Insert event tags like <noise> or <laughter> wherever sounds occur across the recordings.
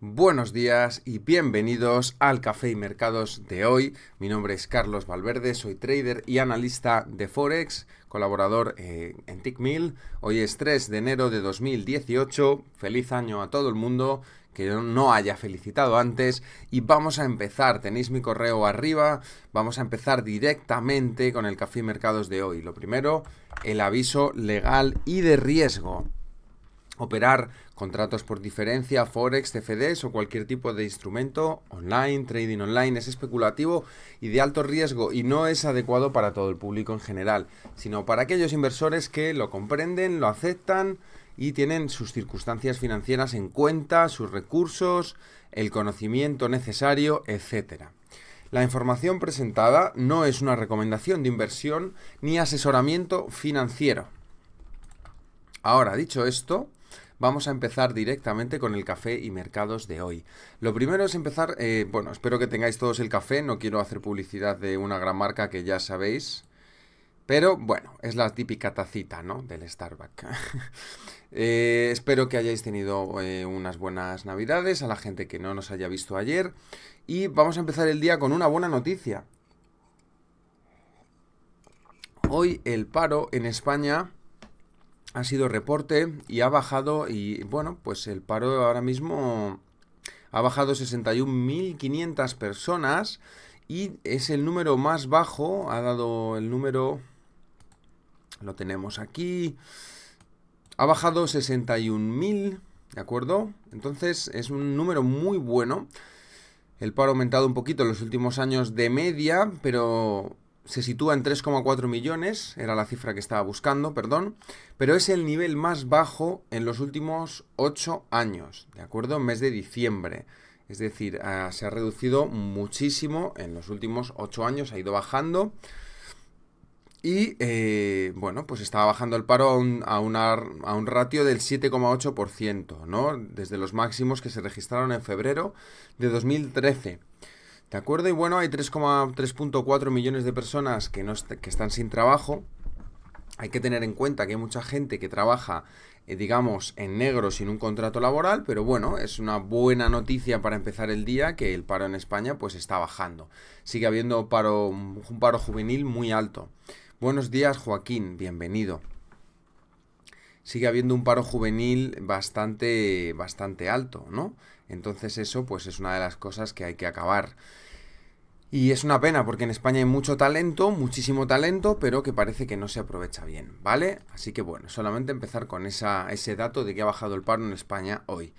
Buenos días y bienvenidos al Café y Mercados de hoy. Mi nombre es Carlos Valverde, soy trader y analista de Forex, colaborador eh, en TICMIL. Hoy es 3 de enero de 2018. Feliz año a todo el mundo que no haya felicitado antes y vamos a empezar, tenéis mi correo arriba, vamos a empezar directamente con el Café y Mercados de hoy. Lo primero, el aviso legal y de riesgo operar contratos por diferencia, forex, CFDs o cualquier tipo de instrumento online, trading online, es especulativo y de alto riesgo y no es adecuado para todo el público en general, sino para aquellos inversores que lo comprenden, lo aceptan y tienen sus circunstancias financieras en cuenta, sus recursos, el conocimiento necesario, etcétera. La información presentada no es una recomendación de inversión ni asesoramiento financiero. Ahora, dicho esto, Vamos a empezar directamente con el café y mercados de hoy. Lo primero es empezar, eh, bueno, espero que tengáis todos el café, no quiero hacer publicidad de una gran marca que ya sabéis, pero bueno, es la típica tacita, ¿no? Del Starbucks. <laughs> Eh, espero que hayáis tenido eh, unas buenas navidades, a la gente que no nos haya visto ayer. Y vamos a empezar el día con una buena noticia. Hoy el paro en España ha sido reporte y ha bajado y bueno, pues el paro ahora mismo ha bajado 61.500 personas y es el número más bajo, ha dado el número, lo tenemos aquí, ha bajado 61.000, ¿de acuerdo? Entonces es un número muy bueno. El paro ha aumentado un poquito en los últimos años de media, pero se sitúa en 3,4 millones, era la cifra que estaba buscando, perdón, pero es el nivel más bajo en los últimos 8 años, ¿de acuerdo? En mes de diciembre. Es decir, ah, se ha reducido muchísimo en los últimos 8 años, ha ido bajando. Y eh, bueno, pues estaba bajando el paro a un, a un ratio del 7,8%, ¿no? Desde los máximos que se registraron en febrero de 2013. ¿De acuerdo? Y bueno, hay 3,3.4 millones de personas que, no que están sin trabajo. Hay que tener en cuenta que hay mucha gente que trabaja, eh, digamos, en negro sin un contrato laboral, pero bueno, es una buena noticia para empezar el día que el paro en España pues está bajando. Sigue habiendo paro, un paro juvenil muy alto. Buenos días, Joaquín, bienvenido. Sigue habiendo un paro juvenil bastante, bastante alto, ¿no? Entonces eso pues es una de las cosas que hay que acabar. Y es una pena porque en España hay mucho talento, muchísimo talento, pero que parece que no se aprovecha bien, ¿vale? Así que bueno, solamente empezar con esa, ese dato de que ha bajado el paro en España hoy.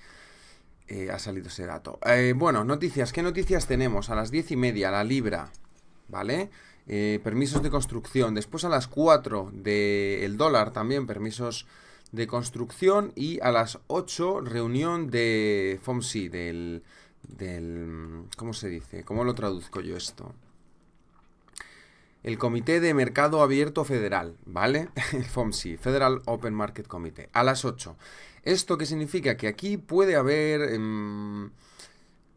Eh, ha salido ese dato. Eh, bueno, noticias. ¿Qué noticias tenemos? A las diez y media, la libra, ¿vale? Eh, permisos de construcción. Después a las 4 del dólar también, permisos de construcción y a las 8 reunión de FOMSI, del, del... ¿Cómo se dice? ¿Cómo lo traduzco yo esto? El Comité de Mercado Abierto Federal, ¿vale? <laughs> El FOMSI, Federal Open Market Committee, a las 8. ¿Esto qué significa? Que aquí puede haber... Em,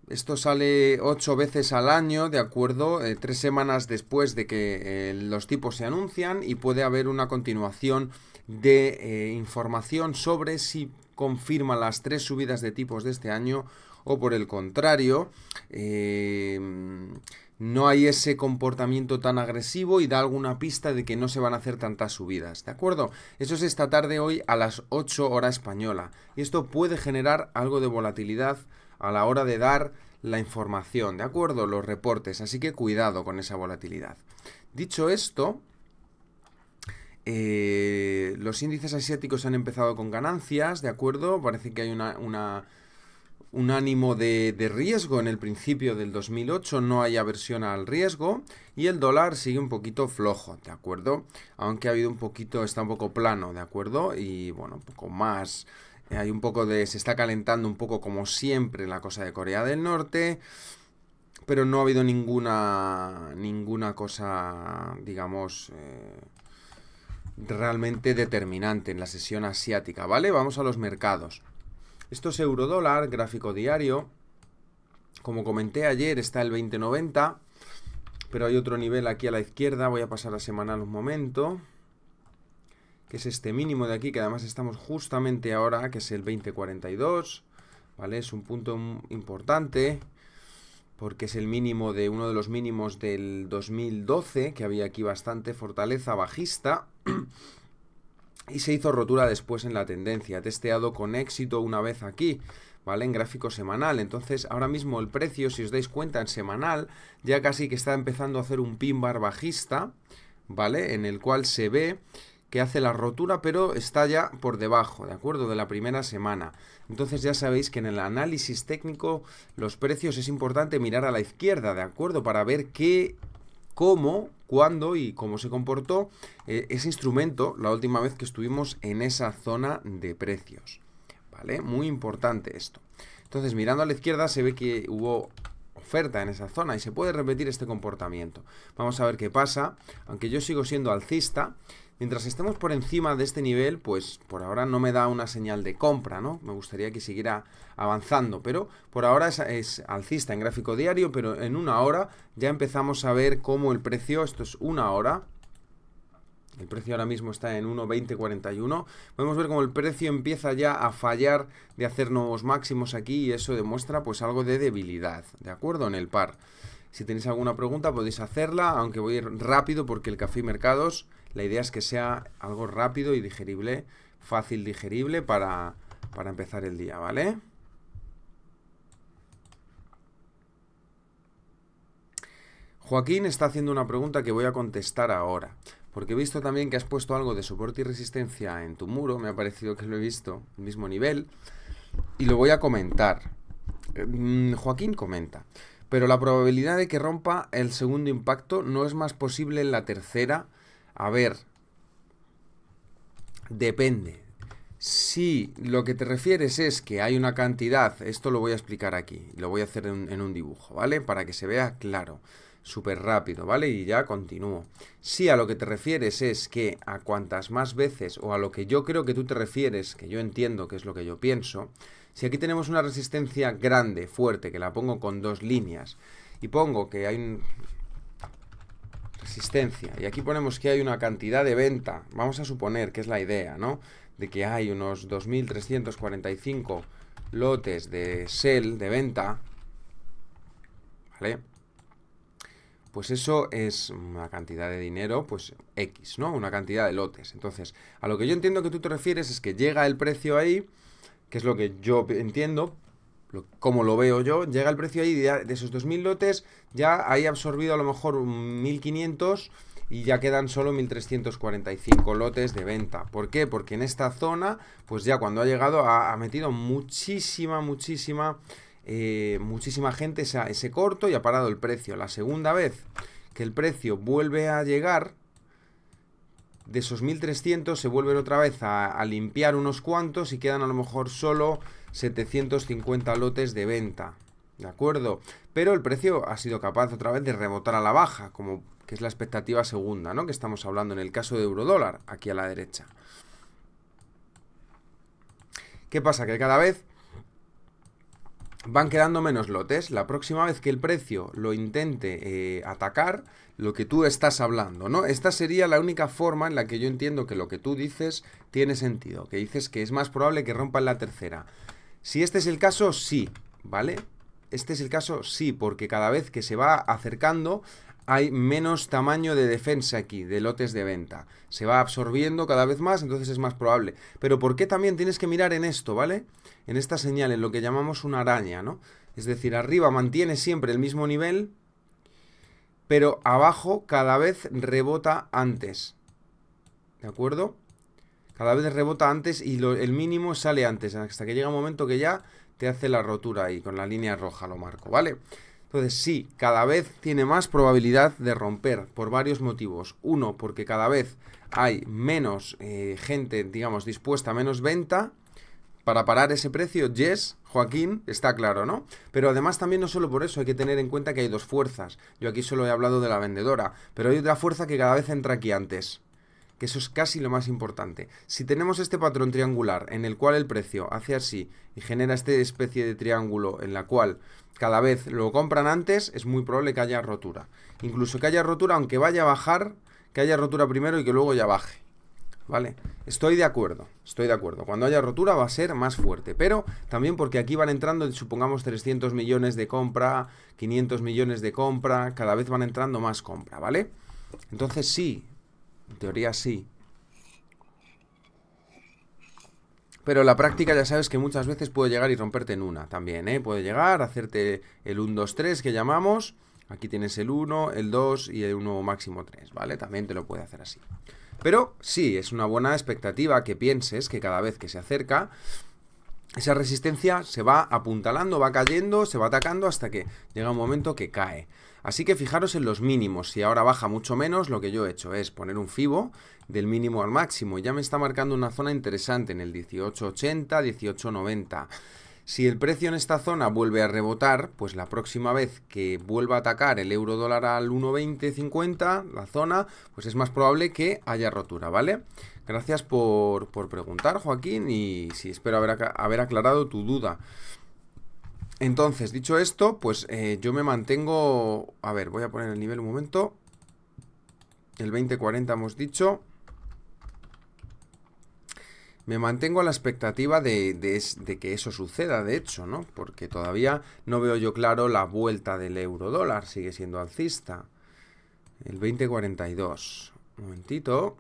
esto sale ocho veces al año, ¿de acuerdo? Eh, tres semanas después de que eh, los tipos se anuncian y puede haber una continuación de eh, información sobre si confirma las tres subidas de tipos de este año o por el contrario, em, no hay ese comportamiento tan agresivo y da alguna pista de que no se van a hacer tantas subidas, ¿de acuerdo? Eso es esta tarde hoy a las 8 hora española y esto puede generar algo de volatilidad a la hora de dar la información, ¿de acuerdo? Los reportes, así que cuidado con esa volatilidad. Dicho esto, eh, los índices asiáticos han empezado con ganancias, ¿de acuerdo? Parece que hay una, un ánimo de, riesgo en el principio del 2008, no hay aversión al riesgo y el dólar sigue un poquito flojo, ¿de acuerdo? Aunque ha habido un poquito, está un poco plano, ¿de acuerdo? Y bueno, un poco más, eh, hay un poco de, se está calentando un poco como siempre la cosa de Corea del Norte, pero no ha habido ninguna, ninguna cosa, digamos... Eh, realmente determinante en la sesión asiática, ¿vale? Vamos a los mercados. Esto es dólar gráfico diario. Como comenté ayer, está el 2090, pero hay otro nivel aquí a la izquierda. Voy a pasar a semanal un momento, que es este mínimo de aquí, que además estamos justamente ahora, que es el 2042, ¿vale? Es un punto importante porque es el mínimo de uno de los mínimos del 2012, que había aquí bastante fortaleza bajista. <clears throat> y se hizo rotura después en la tendencia, testeado con éxito una vez aquí, ¿vale? En gráfico semanal. Entonces, ahora mismo el precio, si os dais cuenta, en semanal, ya casi que está empezando a hacer un pin bar bajista, ¿vale? En el cual se ve que hace la rotura, pero está ya por debajo, ¿de acuerdo? De la primera semana. Entonces ya sabéis que en el análisis técnico los precios es importante mirar a la izquierda, ¿de acuerdo? Para ver qué, cómo, cuándo y cómo se comportó eh, ese instrumento la última vez que estuvimos en esa zona de precios. ¿Vale? Muy importante esto. Entonces mirando a la izquierda se ve que hubo oferta en esa zona y se puede repetir este comportamiento. Vamos a ver qué pasa, aunque yo sigo siendo alcista Mientras estemos por encima de este nivel, pues por ahora no me da una señal de compra, ¿no? Me gustaría que siguiera avanzando, pero por ahora es, alcista en gráfico diario, pero en una hora ya empezamos a ver cómo el precio, esto es una hora, el precio ahora mismo está en 1.2041. Podemos ver cómo el precio empieza ya a fallar de hacer nuevos máximos aquí y eso demuestra pues algo de debilidad, ¿de acuerdo? En el par. Si tenéis alguna pregunta podéis hacerla, aunque voy a ir rápido porque el café y mercados la idea es que sea algo rápido y digerible, fácil digerible para, para empezar el día, ¿vale? Joaquín está haciendo una pregunta que voy a contestar ahora, porque he visto también que has puesto algo de soporte y resistencia en tu muro, me ha parecido que lo he visto, el mismo nivel, y lo voy a comentar. Mm, Joaquín comenta, pero la probabilidad de que rompa el segundo impacto no es más posible en la tercera a ver, depende. Si lo que te refieres es que hay una cantidad, esto lo voy a explicar aquí, lo voy a hacer en, un dibujo, ¿vale? Para que se vea claro, súper rápido, ¿vale? Y ya continúo. Si a lo que te refieres es que a cuantas más veces, o a lo que yo creo que tú te refieres, que yo entiendo que es lo que yo pienso, si aquí tenemos una resistencia grande, fuerte, que la pongo con dos líneas, y pongo que hay un, Existencia. Y aquí ponemos que hay una cantidad de venta. Vamos a suponer que es la idea, ¿no? De que hay unos 2.345 lotes de sell, de venta. ¿Vale? Pues eso es una cantidad de dinero, pues X, ¿no? Una cantidad de lotes. Entonces, a lo que yo entiendo que tú te refieres es que llega el precio ahí, que es lo que yo entiendo, como lo veo yo, llega el precio ahí de, esos 2.000 lotes, ya hay absorbido a lo mejor 1.500 y ya quedan solo 1.345 lotes de venta. ¿Por qué? Porque en esta zona, pues ya cuando ha llegado, ha, metido muchísima, muchísima, eh, muchísima gente ese, ese corto y ha parado el precio. La segunda vez que el precio vuelve a llegar, de esos 1.300 se vuelven otra vez a limpiar unos cuantos y quedan a lo mejor solo 750 lotes de venta. ¿De acuerdo? Pero el precio ha sido capaz otra vez de rebotar a la baja, como que es la expectativa segunda, ¿no? Que estamos hablando en el caso de eurodólar, aquí a la derecha. ¿Qué pasa? Que cada vez van quedando menos lotes. La próxima vez que el precio lo intente eh, atacar, lo que tú estás hablando, ¿no? Esta sería la única forma en la que yo entiendo que lo que tú dices tiene sentido, que dices que es más probable que en la tercera. Si este es el caso, sí, ¿vale? Este es el caso, sí, porque cada vez que se va acercando hay menos tamaño de defensa aquí, de lotes de venta. Se va absorbiendo cada vez más, entonces es más probable. Pero ¿por qué también tienes que mirar en esto, ¿vale? En esta señal, en lo que llamamos una araña, ¿no? Es decir, arriba mantiene siempre el mismo nivel, pero abajo cada vez rebota antes. ¿De acuerdo? Cada vez rebota antes y el mínimo sale antes, hasta que llega un momento que ya te hace la rotura ahí, con la línea roja lo marco, ¿vale? Entonces sí, cada vez tiene más probabilidad de romper por varios motivos. Uno, porque cada vez hay menos eh, gente, digamos, dispuesta a menos venta para parar ese precio. Yes, Joaquín, está claro, ¿no? Pero además también no solo por eso, hay que tener en cuenta que hay dos fuerzas. Yo aquí solo he hablado de la vendedora, pero hay otra fuerza que cada vez entra aquí antes que eso es casi lo más importante. Si tenemos este patrón triangular en el cual el precio hace así y genera esta especie de triángulo en la cual cada vez lo compran antes, es muy probable que haya rotura. Incluso que haya rotura, aunque vaya a bajar, que haya rotura primero y que luego ya baje. ¿Vale? Estoy de acuerdo, estoy de acuerdo. Cuando haya rotura va a ser más fuerte, pero también porque aquí van entrando, supongamos, 300 millones de compra, 500 millones de compra, cada vez van entrando más compra, ¿vale? Entonces sí, en teoría sí. Pero la práctica ya sabes que muchas veces puede llegar y romperte en una también, ¿eh? Puede llegar, hacerte el 1, 2, 3 que llamamos. Aquí tienes el 1, el 2 y el 1 máximo 3, ¿vale? También te lo puede hacer así. Pero sí, es una buena expectativa que pienses que cada vez que se acerca, esa resistencia se va apuntalando, va cayendo, se va atacando hasta que llega un momento que cae. Así que fijaros en los mínimos. Si ahora baja mucho menos, lo que yo he hecho es poner un FIBO del mínimo al máximo. Ya me está marcando una zona interesante en el 1880, 1890. Si el precio en esta zona vuelve a rebotar, pues la próxima vez que vuelva a atacar el euro dólar al 1,2050, la zona, pues es más probable que haya rotura, ¿vale? Gracias por, preguntar, Joaquín, y si espero haber, haber aclarado tu duda. Entonces, dicho esto, pues eh, yo me mantengo... A ver, voy a poner el nivel un momento. El 2040 hemos dicho. Me mantengo a la expectativa de, de, que eso suceda, de hecho, ¿no? Porque todavía no veo yo claro la vuelta del euro dólar, sigue siendo alcista. El 2042. Un momentito.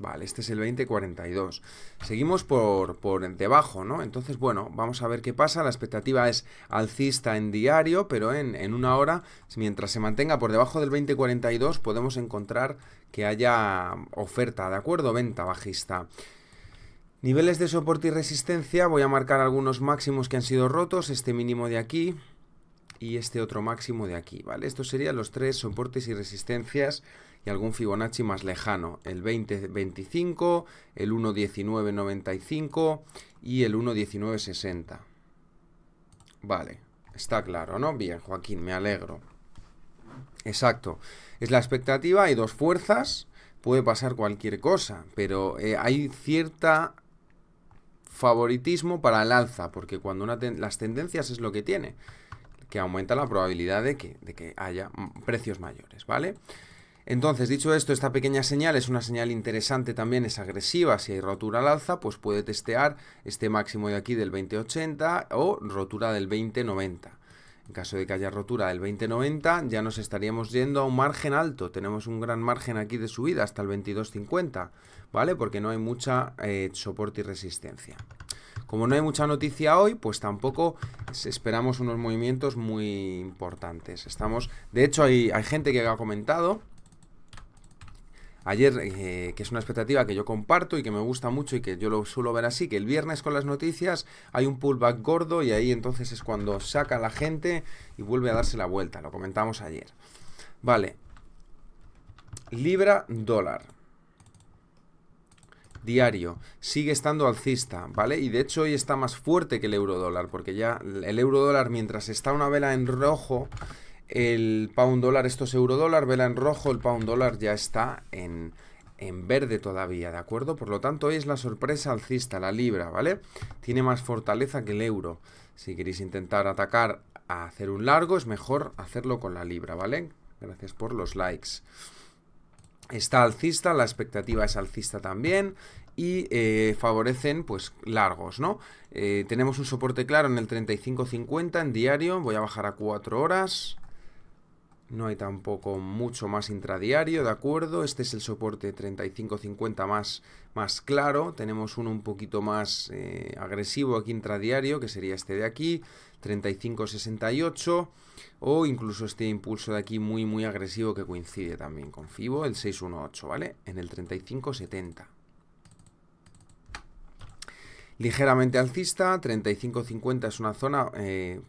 Vale, este es el 2042. Seguimos por, debajo, ¿no? Entonces, bueno, vamos a ver qué pasa. La expectativa es alcista en diario, pero en, en una hora, mientras se mantenga por debajo del 2042, podemos encontrar que haya oferta, ¿de acuerdo? Venta bajista. Niveles de soporte y resistencia, voy a marcar algunos máximos que han sido rotos, este mínimo de aquí, y este otro máximo de aquí, ¿vale? Estos serían los tres soportes y resistencias y algún Fibonacci más lejano, el 25 el 1.19.95 y el 1.19.60. Vale, está claro, ¿no? Bien, Joaquín, me alegro. Exacto, es la expectativa, hay dos fuerzas, puede pasar cualquier cosa, pero eh, hay cierta favoritismo para el alza, porque cuando una las tendencias es lo que tiene que aumenta la probabilidad de que, que haya mm, precios mayores, ¿vale? Entonces, dicho esto, esta pequeña señal es una señal interesante también, es agresiva, si hay rotura al alza, pues puede testear este máximo de aquí del 2080 o rotura del 2090. En caso de que haya rotura del 2090, ya nos estaríamos yendo a un margen alto. Tenemos un gran margen aquí de subida hasta el 2250, ¿vale? Porque no hay mucha eh, soporte y resistencia. Como no hay mucha noticia hoy, pues tampoco esperamos unos movimientos muy importantes. Estamos, de hecho, hay, gente que ha comentado ayer, eh, que es una expectativa que yo comparto y que me gusta mucho y que yo lo suelo ver así, que el viernes con las noticias hay un pullback gordo y ahí entonces es cuando saca la gente y vuelve a darse la vuelta, lo comentamos ayer. Vale. Libra dólar diario sigue estando alcista, ¿vale? Y de hecho hoy está más fuerte que el euro dólar, porque ya el euro dólar mientras está una vela en rojo, el pound dólar, esto es euro dólar, vela en rojo, el pound dólar ya está en, en verde todavía, ¿de acuerdo? Por lo tanto hoy es la sorpresa alcista, la libra, ¿vale? Tiene más fortaleza que el euro. Si queréis intentar atacar a hacer un largo, es mejor hacerlo con la libra, ¿vale? Gracias por los likes está alcista, la expectativa es alcista también y eh, favorecen pues largos, ¿no? Eh, tenemos un soporte claro en el 35.50 en diario, voy a bajar a 4 horas, no hay tampoco mucho más intradiario, ¿de acuerdo? Este es el soporte 3550 más, más claro. Tenemos uno un poquito más eh, agresivo aquí intradiario, que sería este de aquí, 3568. O incluso este impulso de aquí muy, muy agresivo que coincide también con FIBO, el 618, ¿vale? En el 3570. Ligeramente alcista, 3550 es una zona... Eh,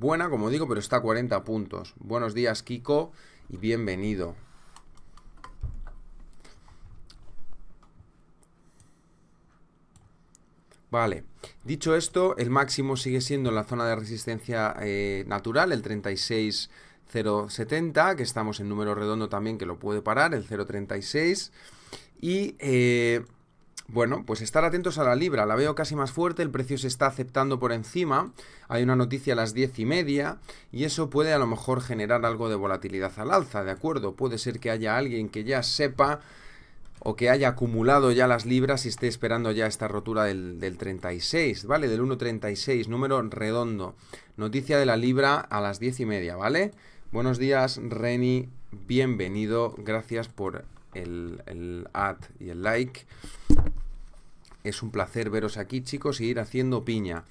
Buena, como digo, pero está a 40 puntos. Buenos días, Kiko, y bienvenido. Vale, dicho esto, el máximo sigue siendo en la zona de resistencia eh, natural, el 36070, que estamos en número redondo también, que lo puede parar, el 036. Y eh, bueno, pues estar atentos a la libra, la veo casi más fuerte, el precio se está aceptando por encima, hay una noticia a las diez y media y eso puede a lo mejor generar algo de volatilidad al alza, ¿de acuerdo? Puede ser que haya alguien que ya sepa o que haya acumulado ya las libras y esté esperando ya esta rotura del, 36, ¿vale? Del 1.36, número redondo. Noticia de la libra a las diez y media, ¿vale? Buenos días, Reni, bienvenido, gracias por el, el ad y el like. Es un placer veros aquí, chicos, y ir haciendo piña.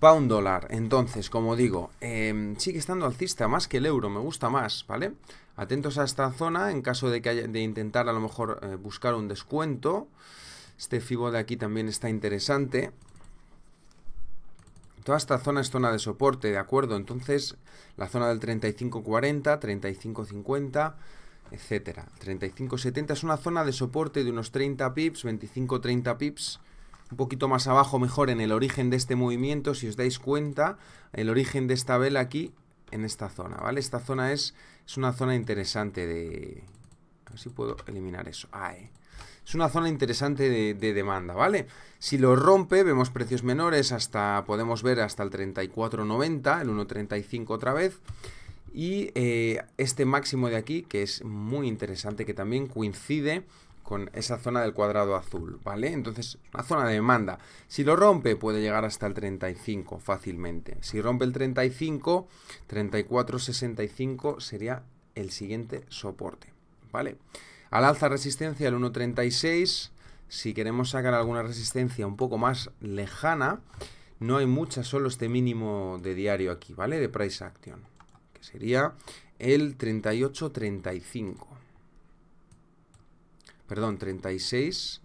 un dólar, entonces, como digo, em, sigue estando alcista más que el euro, me gusta más, ¿vale? Atentos a esta zona en caso de, que haya, de intentar a lo mejor eh, buscar un descuento. Este FIBO de aquí también está interesante. Toda esta zona es zona de soporte, ¿de acuerdo? Entonces, la zona del 35.40, 35.50 etcétera. 35.70 es una zona de soporte de unos 30 pips, 25-30 pips, un poquito más abajo mejor en el origen de este movimiento, si os dais cuenta, el origen de esta vela aquí en esta zona, ¿vale? Esta zona es, es una zona interesante de... así puedo eliminar eso. Ah, eh. Es una zona interesante de, demanda, ¿vale? Si lo rompe, vemos precios menores hasta, podemos ver hasta el 34.90, el 1.35 otra vez. Y eh, este máximo de aquí, que es muy interesante, que también coincide con esa zona del cuadrado azul, ¿vale? Entonces, una zona de demanda. Si lo rompe, puede llegar hasta el 35 fácilmente. Si rompe el 35, 34,65 sería el siguiente soporte, ¿vale? Al alza resistencia el 1,36. Si queremos sacar alguna resistencia un poco más lejana, no hay mucha, solo este mínimo de diario aquí, ¿vale? De price action, que sería el 38,35. Perdón, 36.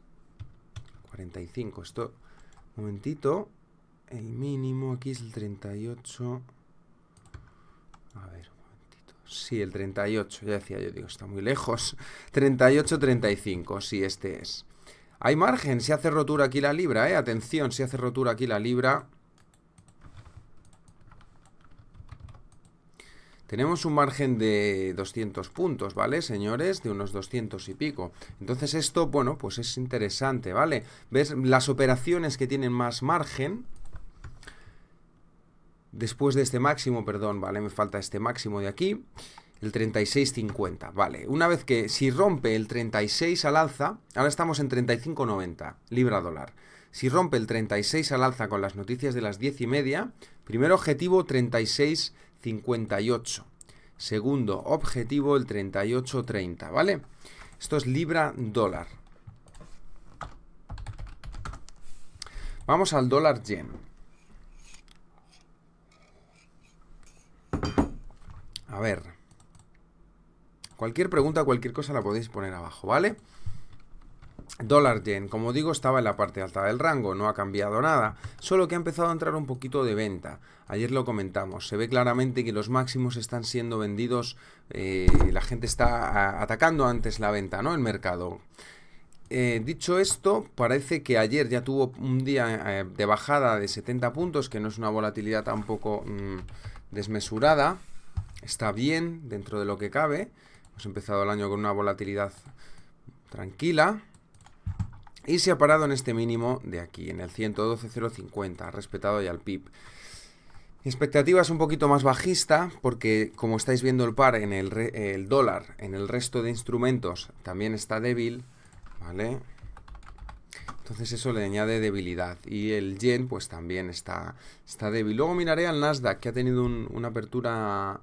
45. Esto. Un momentito. El mínimo aquí es el 38. A ver, un momentito. Sí, el 38. Ya decía yo, digo, está muy lejos. 38, <laughs> 35. Sí, este es. Hay margen. Si hace rotura aquí la libra, ¿eh? Atención, si hace rotura aquí la libra. Tenemos un margen de 200 puntos, ¿vale, señores? De unos 200 y pico. Entonces esto, bueno, pues es interesante, ¿vale? ¿Ves? Las operaciones que tienen más margen, después de este máximo, perdón, ¿vale? Me falta este máximo de aquí, el 36.50, ¿vale? Una vez que si rompe el 36 al alza, ahora estamos en 35.90, libra dólar. Si rompe el 36 al alza con las noticias de las 10 y media, primer objetivo 36 58. Segundo objetivo, el 38.30, ¿vale? Esto es libra dólar. Vamos al dólar yen. A ver. Cualquier pregunta, cualquier cosa la podéis poner abajo, ¿vale? Dólar yen, como digo, estaba en la parte alta del rango, no ha cambiado nada, solo que ha empezado a entrar un poquito de venta. Ayer lo comentamos, se ve claramente que los máximos están siendo vendidos, eh, la gente está atacando antes la venta, ¿no? El mercado. Eh, dicho esto, parece que ayer ya tuvo un día eh, de bajada de 70 puntos, que no es una volatilidad tampoco mm, desmesurada. Está bien dentro de lo que cabe. Hemos empezado el año con una volatilidad tranquila. Y se ha parado en este mínimo de aquí, en el 112.050, ha respetado ya el PIB. Mi expectativa es un poquito más bajista porque como estáis viendo el par en el, dólar, en el resto de instrumentos también está débil, ¿vale? Entonces eso le añade debilidad. Y el yen pues también está, está débil. Luego miraré al Nasdaq que ha tenido una apertura,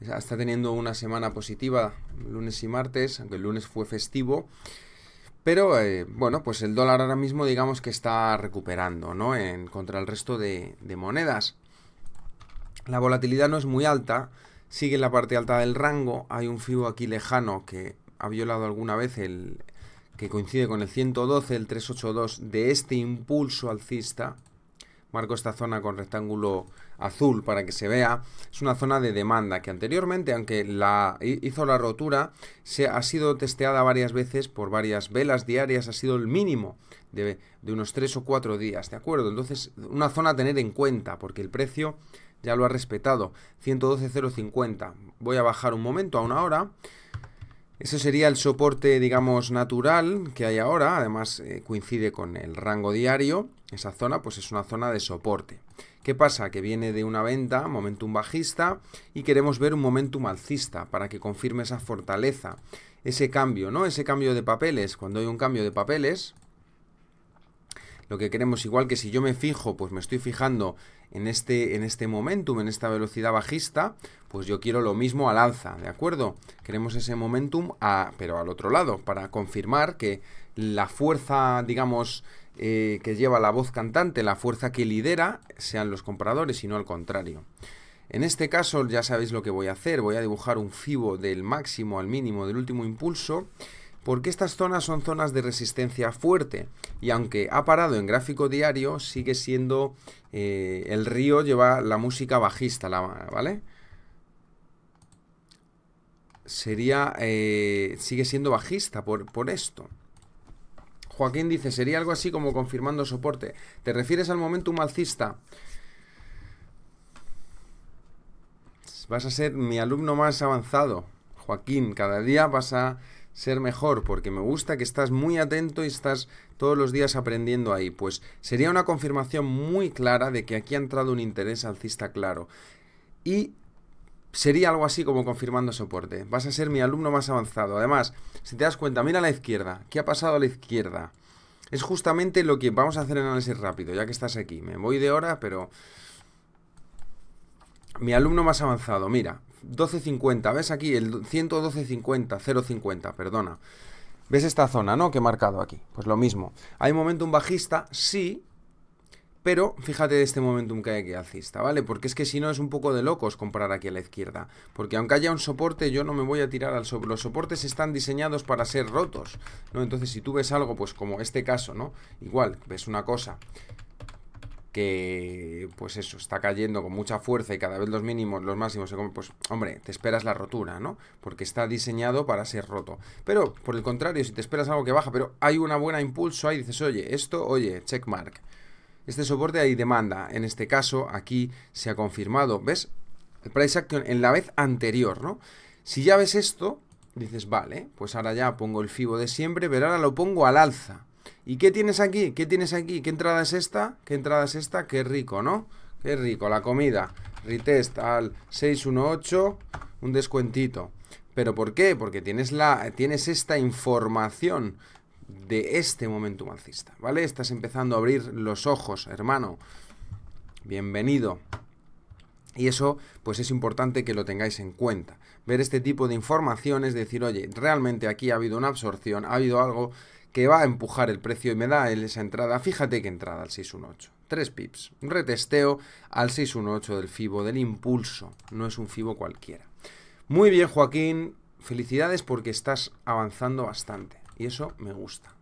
está teniendo una semana positiva lunes y martes, aunque el lunes fue festivo. Pero eh, bueno, pues el dólar ahora mismo digamos que está recuperando, ¿no? En contra el resto de, monedas. La volatilidad no es muy alta, sigue en la parte alta del rango, hay un FIBO aquí lejano que ha violado alguna vez el que coincide con el 112, el 382 de este impulso alcista, marco esta zona con rectángulo azul para que se vea, es una zona de demanda que anteriormente, aunque la hizo la rotura, se ha sido testeada varias veces por varias velas diarias, ha sido el mínimo de, de unos 3 o 4 días, ¿de acuerdo? Entonces, una zona a tener en cuenta, porque el precio ya lo ha respetado, 112.050. Voy a bajar un momento a una hora ese sería el soporte, digamos, natural que hay ahora, además eh, coincide con el rango diario. Esa zona, pues es una zona de soporte. ¿Qué pasa? Que viene de una venta, momentum bajista, y queremos ver un momentum alcista para que confirme esa fortaleza, ese cambio, ¿no? Ese cambio de papeles. Cuando hay un cambio de papeles, lo que queremos, igual que si yo me fijo, pues me estoy fijando en este, en este momentum, en esta velocidad bajista, pues yo quiero lo mismo al alza, ¿de acuerdo? Queremos ese momentum, pero al otro lado, para confirmar que la fuerza, digamos, eh, que lleva la voz cantante, la fuerza que lidera, sean los compradores y no al contrario. En este caso ya sabéis lo que voy a hacer, voy a dibujar un fibo del máximo al mínimo del último impulso porque estas zonas son zonas de resistencia fuerte y aunque ha parado en gráfico diario, sigue siendo eh, el río lleva la música bajista, ¿vale? Sería, eh, sigue siendo bajista por, por esto. Joaquín dice, sería algo así como confirmando soporte. ¿Te refieres al momento alcista? Vas a ser mi alumno más avanzado, Joaquín. Cada día vas a ser mejor, porque me gusta que estás muy atento y estás todos los días aprendiendo ahí. Pues sería una confirmación muy clara de que aquí ha entrado un interés alcista claro. Y sería algo así como confirmando soporte. Vas a ser mi alumno más avanzado. Además, si te das cuenta, mira a la izquierda. ¿Qué ha pasado a la izquierda? Es justamente lo que vamos a hacer en análisis rápido, ya que estás aquí. Me voy de hora, pero... Mi alumno más avanzado, mira, 12.50, ¿ves aquí? El 112.50, 0.50, perdona. ¿Ves esta zona, no? Que he marcado aquí. Pues lo mismo. ¿Hay momentum bajista? Sí, pero fíjate de este momentum que hay que alcista, ¿vale? Porque es que si no es un poco de locos comprar aquí a la izquierda. Porque aunque haya un soporte, yo no me voy a tirar al soporte. Los soportes están diseñados para ser rotos, ¿no? Entonces si tú ves algo, pues como este caso, ¿no? Igual, ves una cosa que pues eso, está cayendo con mucha fuerza y cada vez los mínimos, los máximos, pues hombre, te esperas la rotura, ¿no? Porque está diseñado para ser roto. Pero por el contrario, si te esperas algo que baja, pero hay una buena impulso ahí, dices, oye, esto, oye, checkmark. Este soporte hay demanda, en este caso aquí se ha confirmado, ¿ves? El price action en la vez anterior, ¿no? Si ya ves esto, dices, vale, pues ahora ya pongo el FIBO de siempre, pero ahora lo pongo al alza. ¿Y qué tienes aquí? ¿Qué tienes aquí? ¿Qué entrada es esta? ¿Qué entrada es esta? Qué rico, ¿no? Qué rico, la comida. Retest al 618, un descuentito. ¿Pero por qué? Porque tienes, la, tienes esta información de este momento marxista, ¿vale? Estás empezando a abrir los ojos, hermano. Bienvenido. Y eso, pues es importante que lo tengáis en cuenta. Ver este tipo de información es decir, oye, realmente aquí ha habido una absorción, ha habido algo que va a empujar el precio y me da esa entrada, fíjate que entrada al 618, 3 pips, un retesteo al 618 del FIBO, del impulso, no es un FIBO cualquiera. Muy bien Joaquín, felicidades porque estás avanzando bastante y eso me gusta.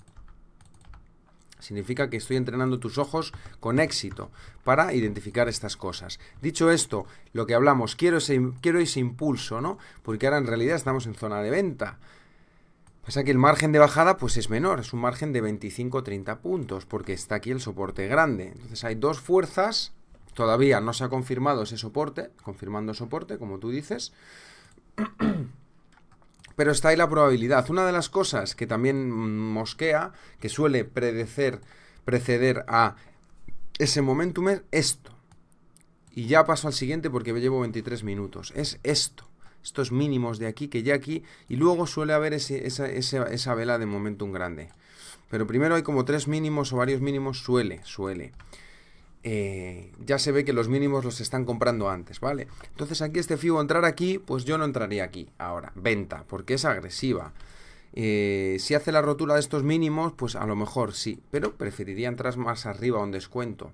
Significa que estoy entrenando tus ojos con éxito para identificar estas cosas. Dicho esto, lo que hablamos, quiero ese, quiero ese impulso, ¿no? Porque ahora en realidad estamos en zona de venta. Pasa que el margen de bajada pues es menor, es un margen de 25-30 puntos, porque está aquí el soporte grande. Entonces hay dos fuerzas, todavía no se ha confirmado ese soporte, confirmando soporte, como tú dices, <clears throat> pero está ahí la probabilidad. Una de las cosas que también mosquea, que suele preceder a ese momentum es esto. Y ya paso al siguiente porque me llevo 23 minutos. Es esto estos mínimos de aquí que ya aquí, y luego suele haber esa, vela de momentum grande. Pero primero hay como tres mínimos o varios mínimos, suele, suele. Eh, ya se ve que los mínimos los están comprando antes, ¿vale? Entonces aquí este FIBO entrar aquí, pues yo no entraría aquí ahora, venta, porque es agresiva. Eh, si hace la rotura de estos mínimos, pues a lo mejor sí, pero preferiría entrar más arriba a un descuento.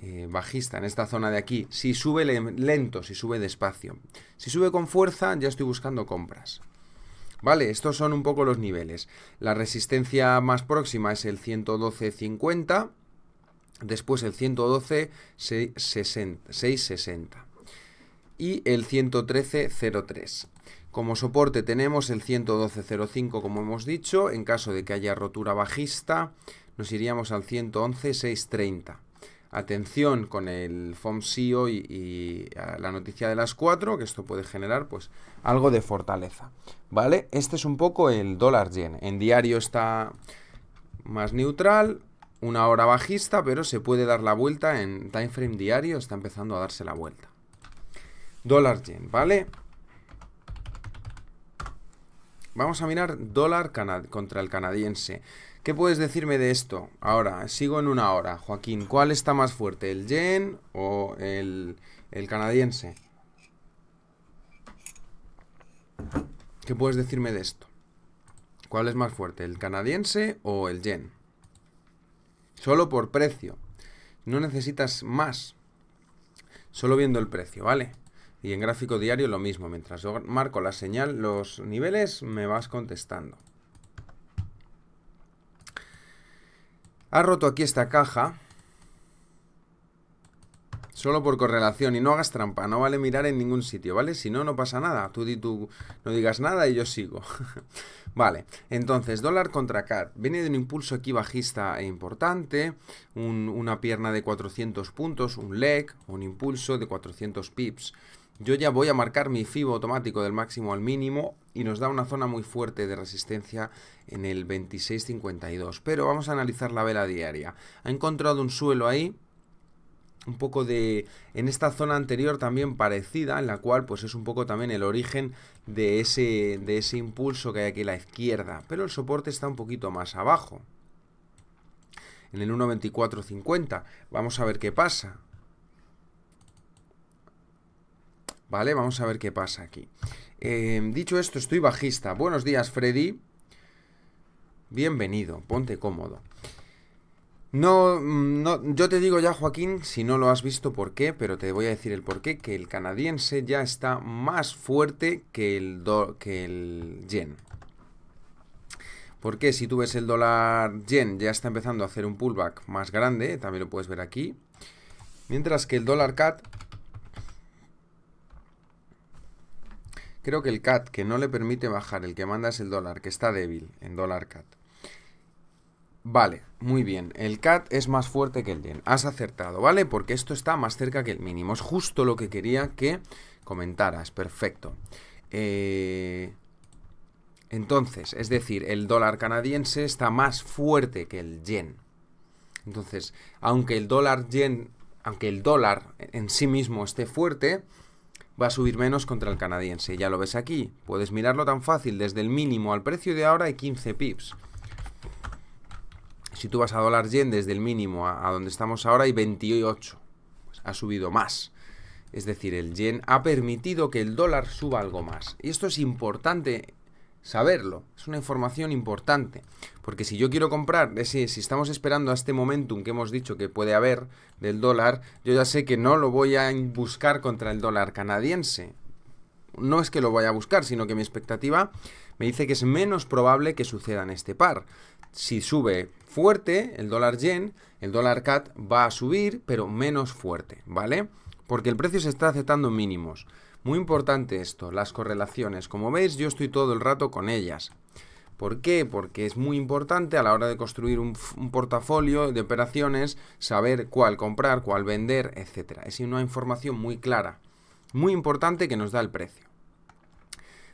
Eh, bajista en esta zona de aquí. Si sube lento, si sube despacio. Si sube con fuerza, ya estoy buscando compras. Vale, estos son un poco los niveles. La resistencia más próxima es el 112.50, después el 112.660 y el 113.03. Como soporte tenemos el 112.05 como hemos dicho, en caso de que haya rotura bajista nos iríamos al 111.630 atención con el FOMSIO e y, y la noticia de las 4, que esto puede generar pues algo de fortaleza, ¿vale? Este es un poco el dólar yen. En diario está más neutral, una hora bajista, pero se puede dar la vuelta en time frame diario, está empezando a darse la vuelta. Dólar yen, ¿vale? Vamos a mirar dólar contra el canadiense. ¿Qué puedes decirme de esto? Ahora, sigo en una hora. Joaquín, ¿cuál está más fuerte? ¿El yen o el, canadiense? ¿Qué puedes decirme de esto? ¿Cuál es más fuerte? ¿El canadiense o el yen? Solo por precio. No necesitas más. Solo viendo el precio, ¿vale? Y en gráfico diario lo mismo. Mientras yo marco la señal, los niveles, me vas contestando. Ha roto aquí esta caja. Solo por correlación. Y no hagas trampa. No vale mirar en ningún sitio, ¿vale? Si no, no pasa nada. Tú, tú no digas nada y yo sigo. <laughs> vale. Entonces, dólar contra CAD. Viene de un impulso aquí bajista e importante. una pierna de 400 puntos. Un leg. Un impulso de 400 pips. Yo ya voy a marcar mi FIBO automático del máximo al mínimo y nos da una zona muy fuerte de resistencia en el 26.52. Pero vamos a analizar la vela diaria. Ha encontrado un suelo ahí, un poco de en esta zona anterior también parecida en la cual pues es un poco también el origen de ese de ese impulso que hay aquí a la izquierda pero el soporte está un poquito más abajo en el 1.2450 vamos a ver qué pasa ¿Vale? Vamos a ver qué pasa aquí. Em, dicho esto, estoy bajista. Buenos días, Freddy. Bienvenido, ponte cómodo. No, mm, no, yo te digo ya, Joaquín, si no lo has visto por qué, pero te voy a decir el por qué, que el canadiense ya está más fuerte que el, que el yen. Porque si tú ves el dólar yen ya está empezando a hacer un pullback más grande, también lo puedes ver aquí. Mientras que el dólar cat Creo que el CAT que no le permite bajar, el que manda es el dólar, que está débil en dólar CAT. Vale, muy bien. El CAT es más fuerte que el yen. Has acertado, ¿vale? Porque esto está más cerca que el mínimo. Es justo lo que quería que comentaras. Perfecto. Eh, entonces, es decir, el dólar canadiense está más fuerte que el yen. Entonces, aunque el dólar yen, aunque el dólar en sí mismo esté fuerte, va a subir menos contra el canadiense. Ya lo ves aquí. Puedes mirarlo tan fácil. Desde el mínimo al precio de ahora hay 15 pips. Si tú vas a dólar yen desde el mínimo a, donde estamos ahora hay 28. Pues ha subido más. Es decir, el yen ha permitido que el dólar suba algo más. Y esto es importante saberlo. Es una información importante. Porque si yo quiero comprar, si, si estamos esperando a este momentum que hemos dicho que puede haber del dólar, yo ya sé que no lo voy a buscar contra el dólar canadiense. No es que lo vaya a buscar, sino que mi expectativa me dice que es menos probable que suceda en este par. Si sube fuerte el dólar yen, el dólar cat va a subir, pero menos fuerte, ¿vale? Porque el precio se está aceptando mínimos. Muy importante esto, las correlaciones. Como veis, yo estoy todo el rato con ellas. ¿Por qué? Porque es muy importante a la hora de construir un, portafolio de operaciones saber cuál comprar, cuál vender, etc. Es una información muy clara, muy importante que nos da el precio.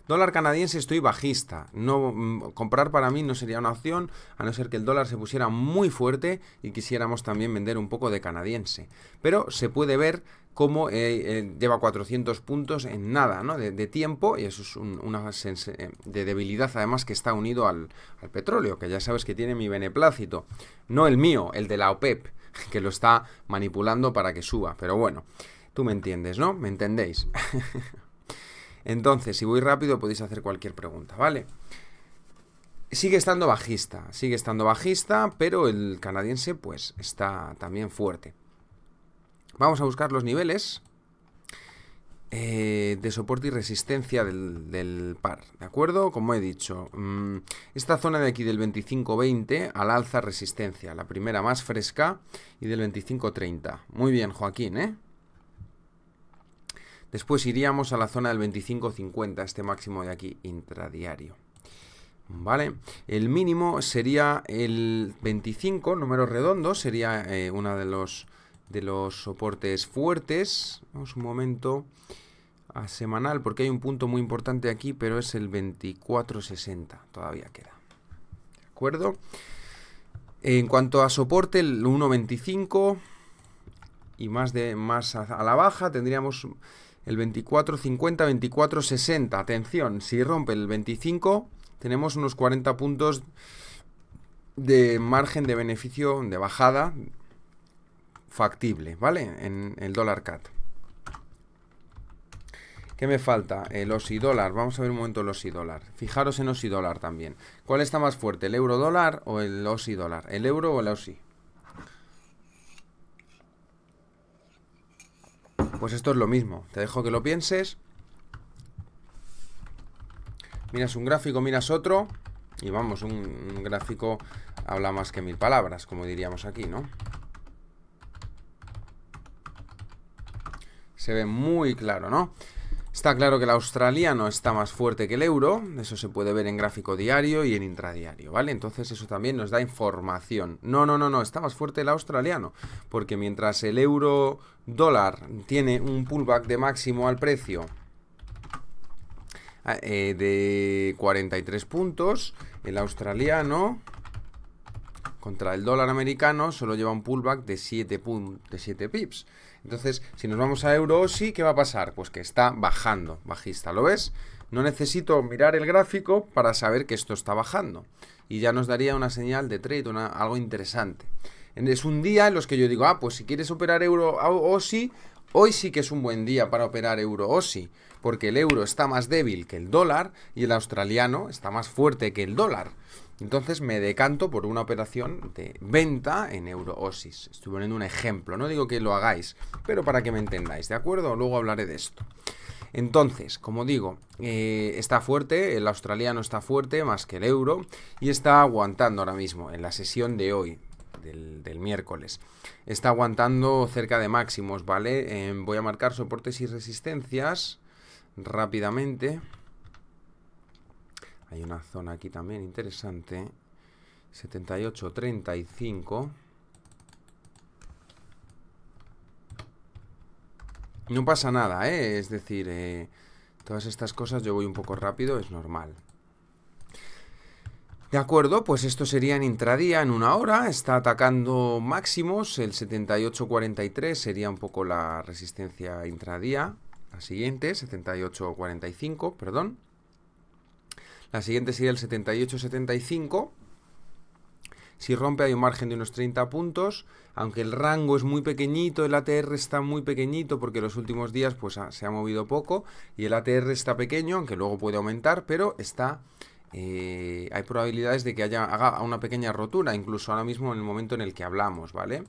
Dólar canadiense estoy bajista. No mm, comprar para mí no sería una opción a no ser que el dólar se pusiera muy fuerte y quisiéramos también vender un poco de canadiense. Pero se puede ver como eh, eh, lleva 400 puntos en nada ¿no? de, tiempo, y eso es una eh, de debilidad además que está unido al, al, petróleo, que ya sabes que tiene mi beneplácito, no el mío, el de la OPEP, e <laughs> que lo está manipulando para que suba, pero bueno, tú me entiendes, ¿no? ¿Me entendéis? <laughs> Entonces, si voy rápido podéis hacer cualquier pregunta, ¿vale? Sigue estando bajista, sigue estando bajista, pero el canadiense pues está también fuerte. Vamos a buscar los niveles eh, de soporte y resistencia del, par, ¿de acuerdo? Como he dicho, mm, esta zona de aquí del 25-20 al alza resistencia, la primera más fresca y del 25-30. Muy bien, Joaquín, ¿eh? Después iríamos a la zona del 25-50, este máximo de aquí intradiario. ¿Vale? El mínimo sería el 25, número redondo, sería uno eh, una de los de los soportes fuertes. Vamos un momento a semanal porque hay un punto muy importante aquí, pero es el 2460. Todavía queda. ¿De acuerdo? En cuanto a soporte, el 1.25 y más, de, más a la baja tendríamos el 24.50, 24.60. Atención, si rompe el 25 tenemos unos 40 puntos de margen de beneficio de bajada factible, ¿vale? En el dólar cat. ¿Qué me falta? El OSI dólar. Vamos a ver un momento el OSI dólar. Fijaros en OSI dólar también. ¿Cuál está más fuerte, el euro dólar o el OSI dólar? ¿El euro o el OSI? Pues esto es lo mismo. Te dejo que lo pienses. Miras un gráfico, miras otro. Y vamos, un gráfico habla más que mil palabras, como diríamos aquí, ¿no? Se ve muy claro, ¿no? Está claro que el australiano está más fuerte que el euro, eso se puede ver en gráfico diario y en intradiario, ¿vale? Entonces eso también nos da información. No, no, no, no, está más fuerte el australiano, porque mientras el euro dólar tiene un pullback de máximo al precio ah, eh, de 43 puntos, el australiano contra el dólar americano solo lleva un pullback de 7, de 7 pips. Entonces, si nos vamos a euro ¿qué va a pasar? Pues que está bajando, bajista, ¿lo ves? No necesito mirar el gráfico para saber que esto está bajando. Y ya nos daría una señal de trade, una, algo interesante. Es un día en los que yo digo, ah, pues si quieres operar euro ah, Hoy sí que es un buen día para operar euro-OSI, porque el euro está más débil que el dólar y el australiano está más fuerte que el dólar. Entonces me decanto por una operación de venta en euro osi Estoy poniendo un ejemplo, no digo que lo hagáis, pero para que me entendáis, ¿de acuerdo? Luego hablaré de esto. Entonces, como digo, eh, está fuerte, el australiano está fuerte más que el euro y está aguantando ahora mismo en la sesión de hoy del, miércoles. Está aguantando cerca de máximos, ¿vale? Em, voy a marcar soportes y resistencias rápidamente. Hay una zona aquí también interesante. 78.35. No pasa nada, ¿eh? Es decir, eh, todas estas cosas yo voy un poco rápido, es normal. De acuerdo, pues esto sería en intradía, en una hora. Está atacando máximos. El 78.43 sería un poco la resistencia intradía. La siguiente, 78.45, perdón. La siguiente sería el 78.75. Si rompe hay un margen de unos 30 puntos, aunque el rango es muy pequeñito, el ATR está muy pequeñito porque los últimos días pues, ah, se ha movido poco y el ATR está pequeño, aunque luego puede aumentar, pero está eh, hay probabilidades de que haya, haga una pequeña rotura, incluso ahora mismo en el momento en el que hablamos, ¿vale?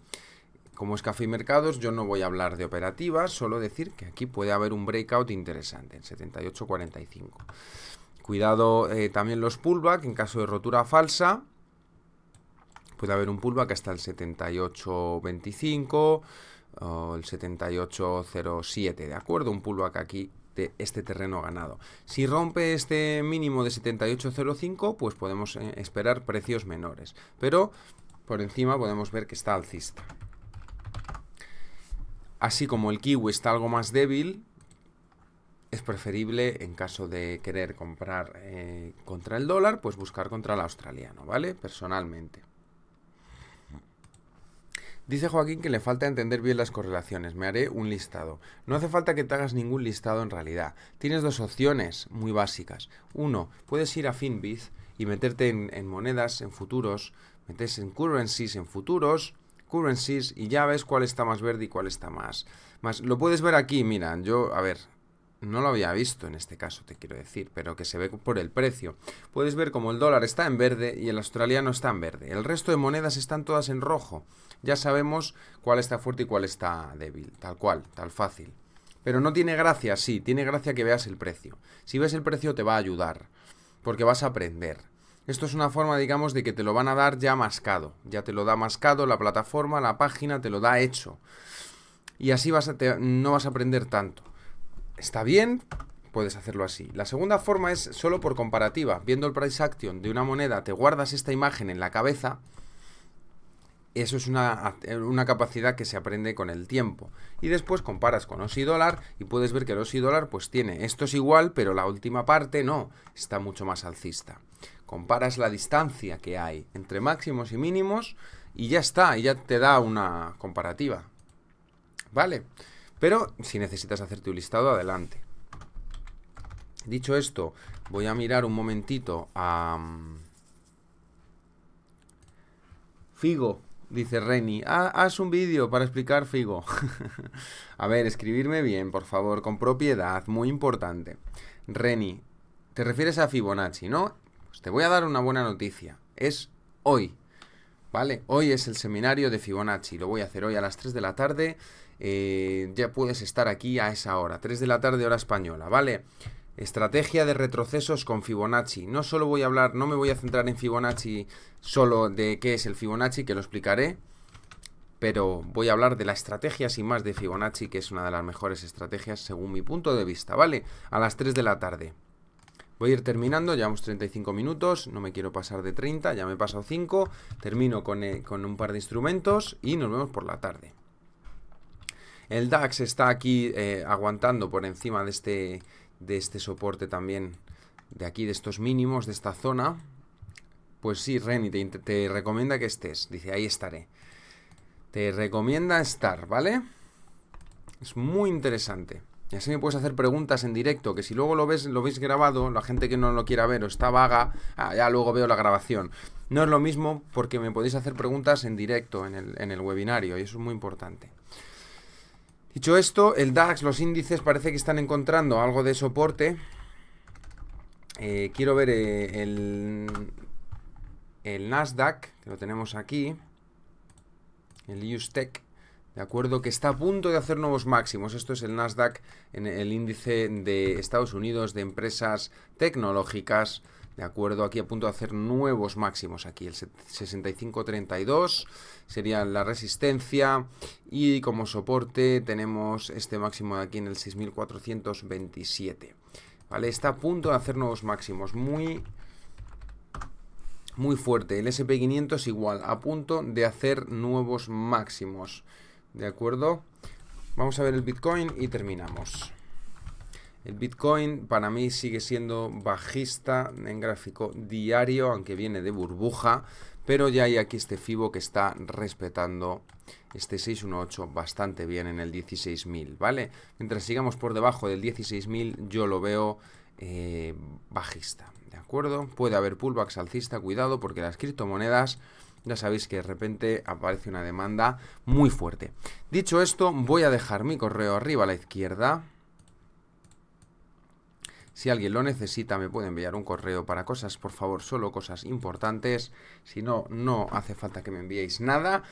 Como es café y mercados, yo no voy a hablar de operativas, solo decir que aquí puede haber un breakout interesante en 78.45. Cuidado eh, también los pullback en caso de rotura falsa. Puede haber un pullback hasta el 78.25 o el 78.07, ¿de acuerdo? Un pullback aquí este, terreno ganado. Si rompe este mínimo de 78.05, pues podemos eh, esperar precios menores. Pero por encima podemos ver que está alcista. Así como el kiwi está algo más débil, es preferible en caso de querer comprar eh, contra el dólar, pues buscar contra el australiano, ¿vale? Personalmente. Dice Joaquín que le falta entender bien las correlaciones. Me haré un listado. No hace falta que te hagas ningún listado en realidad. Tienes dos opciones muy básicas. Uno, puedes ir a Finbiz y meterte en, monedas, en futuros, metes en currencies, en futuros, currencies y ya ves cuál está más verde y cuál está más. Más, lo puedes ver aquí, mira, yo, a ver, no lo había visto en este caso, te quiero decir, pero que se ve por el precio. Puedes ver como el dólar está en verde y el australiano está en verde. El resto de monedas están todas en rojo. Ya sabemos cuál está fuerte y cuál está débil. Tal cual, tal fácil. Pero no tiene gracia, sí, tiene gracia que veas el precio. Si ves el precio te va a ayudar, porque vas a aprender. Esto es una forma, digamos, de que te lo van a dar ya mascado. Ya te lo da mascado la plataforma, la página, te lo da hecho. Y así no vas a aprender tanto está bien, puedes hacerlo así. La segunda forma es solo por comparativa. Viendo el price action de una moneda, te guardas esta imagen en la cabeza. Eso es una, capacidad que se aprende con el tiempo. Y después comparas con OSI dólar y puedes ver que el OSI dólar pues tiene esto es igual, pero la última parte no, está mucho más alcista. Comparas la distancia que hay entre máximos y mínimos y ya está, y ya te da una comparativa. ¿Vale? Pero si necesitas hacerte un listado, adelante. Dicho esto, voy a mirar un momentito a... Mm, Figo, dice Reni. haz un vídeo para explicar Figo. <laughs> a ver, escribirme bien, por favor, con propiedad, muy importante. Reni, te refieres a Fibonacci, ¿no? Pues te voy a dar una buena noticia. Es hoy. ¿Vale? Hoy es el seminario de Fibonacci. Lo voy a hacer hoy a las 3 de la tarde eh, ya puedes estar aquí a esa hora, 3 de la tarde hora española, ¿vale? Estrategia de retrocesos con Fibonacci. No solo voy a hablar, no me voy a centrar en Fibonacci solo de qué es el Fibonacci, que lo explicaré, pero voy a hablar de la estrategia sin más de Fibonacci, que es una de las mejores estrategias según mi punto de vista, ¿vale? A las 3 de la tarde. Voy a ir terminando, llevamos 35 minutos, no me quiero pasar de 30, ya me he pasado 5, termino eh, con un par de instrumentos y nos vemos por la tarde. El DAX está aquí eh, aguantando por encima de este, de este soporte también, de aquí, de estos mínimos, de esta zona. Pues sí, Reni, te, recomienda que estés. Dice, ahí estaré. Te recomienda estar, ¿vale? Es muy interesante. Y así me puedes hacer preguntas en directo, que si luego lo ves, lo veis grabado, la gente que no lo quiera ver o está vaga, ah, ya luego veo la grabación. No es lo mismo porque me podéis hacer preguntas en directo en el, en el webinario y eso es muy importante. Dicho esto, el DAX, los índices parece que están encontrando algo de soporte. Eh, quiero ver eh, el, el Nasdaq, que lo tenemos aquí, el Ustec, de acuerdo, que está a punto de hacer nuevos máximos. Esto es el Nasdaq, en el índice de Estados Unidos de empresas tecnológicas ¿De acuerdo? Aquí a punto de hacer nuevos máximos. Aquí el 65.32 sería la resistencia. Y como soporte tenemos este máximo de aquí en el 6.427. ¿Vale? Está a punto de hacer nuevos máximos. Muy, muy fuerte. El SP500 igual. A punto de hacer nuevos máximos. ¿De acuerdo? Vamos a ver el Bitcoin y terminamos. El Bitcoin para mí sigue siendo bajista en gráfico diario, aunque viene de burbuja, pero ya hay aquí este FIBO que está respetando este 618 bastante bien en el 16.000, ¿vale? Mientras sigamos por debajo del 16.000 yo lo veo eh, bajista, ¿de acuerdo? Puede haber pullbacks alcista, cuidado, porque las criptomonedas ya sabéis que de repente aparece una demanda muy fuerte. Dicho esto, voy a dejar mi correo arriba a la izquierda, si alguien lo necesita, me puede enviar un correo para cosas, por favor, solo cosas importantes. Si no, no hace falta que me enviéis nada,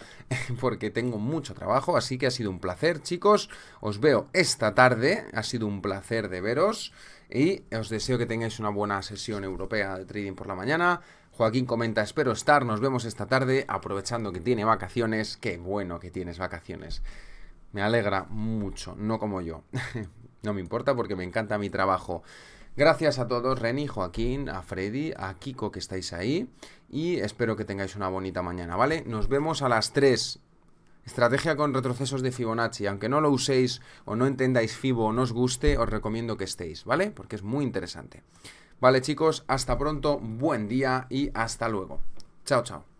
<laughs> porque tengo mucho trabajo. Así que ha sido un placer, chicos. Os veo esta tarde. Ha sido un placer de veros. Y os deseo que tengáis una buena sesión europea de trading por la mañana. Joaquín comenta, espero estar, nos vemos esta tarde, aprovechando que tiene vacaciones, qué bueno que tienes vacaciones. Me alegra mucho, no como yo. <laughs> no me importa porque me encanta mi trabajo. Gracias a todos, Reni, Joaquín, a Freddy, a Kiko que estáis ahí y espero que tengáis una bonita mañana, ¿vale? Nos vemos a las 3. Estrategia con retrocesos de Fibonacci. Aunque no lo uséis o no entendáis Fibo o no os guste, os recomiendo que estéis, ¿vale? Porque es muy interesante. Vale chicos, hasta pronto, buen día y hasta luego. Chao, chao.